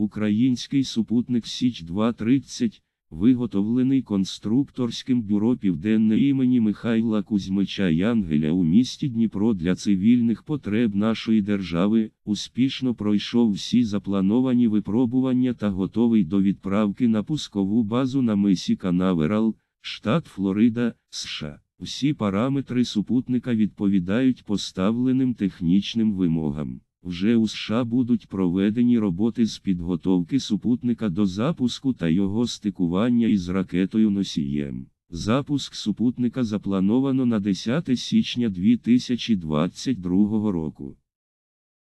Український супутник Січ 230, виготовлений конструкторським бюро Південне імені Михайла Кузьмича Янгеля у місті Дніпро для цивільних потреб нашої держави, успішно пройшов всі заплановані випробування та готовий до відправки на пускову базу на мисі Канаверал, штат Флорида, США. Усі параметри супутника відповідають поставленим технічним вимогам. Вже у США будуть проведені роботи з підготовки супутника до запуску та його стикування із ракетою носієм. Запуск супутника заплановано на 10 січня 2022 року.